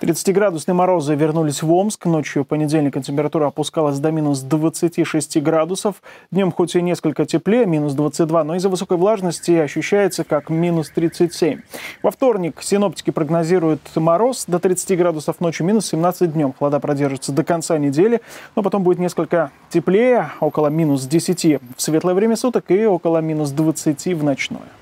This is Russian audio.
30-градусные морозы вернулись в Омск. Ночью понедельника температура опускалась до минус 26 градусов. Днем хоть и несколько теплее, минус 22, но из-за высокой влажности ощущается как минус 37. Во вторник синоптики прогнозируют мороз до 30 градусов ночью, минус 17 днем. Холода продержится до конца недели, но потом будет несколько теплее, около минус 10 в светлое время суток и около минус 20 в ночное.